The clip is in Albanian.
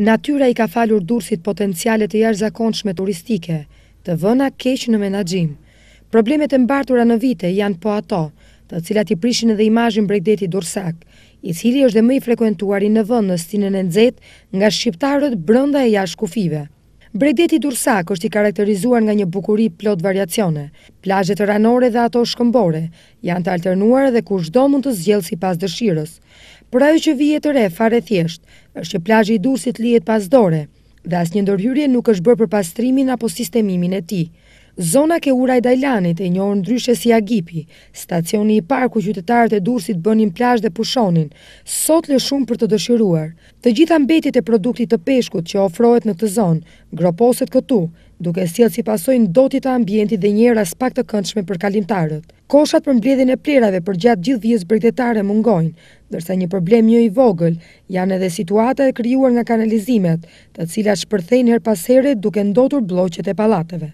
Natyra i ka falur dursit potencialet e jarë zakonçme turistike, të vëna keqë në menagjim. Problemet e mbartura në vite janë po ato, të cilat i prishin edhe imajin bregdeti dursak, i cili është dhe më i frekuentuari në vënd në stinën e nëzet nga shqiptarët brënda e jashtë kufive. Bregdeti Dursak është i karakterizuar nga një bukuri plot variacione. Plajët ranore dhe ato shkëmbore janë të alternuar dhe kur shdo mund të zgjellë si pas dëshirës. Pra e që vijet të re fare thjesht, është që plajë i Dursit lijet pas dore dhe asë një ndërhyrje nuk është bërë për pastrimin apo sistemimin e ti. Zona ke uraj Dajlanit e njërë ndryshe si Agipi, stacioni i parku qytetarët e dursit bënin plash dhe pushonin, sot lë shumë për të dëshiruar. Të gjitha mbetit e produktit të peshkut që ofrohet në të zonë, groposet këtu, duke s'jelë si pasojnë dotit të ambientit dhe njëra spak të këndshme për kalimtarët. Koshat për mbledhin e plerave për gjatë gjithë vijës bregdetare mungojnë, dërsa një problem një jo i vogël janë edhe situata e kryuar nga kanalizimet, të cilat shpërthejnë her pasere duke ndotur bloqet e palateve.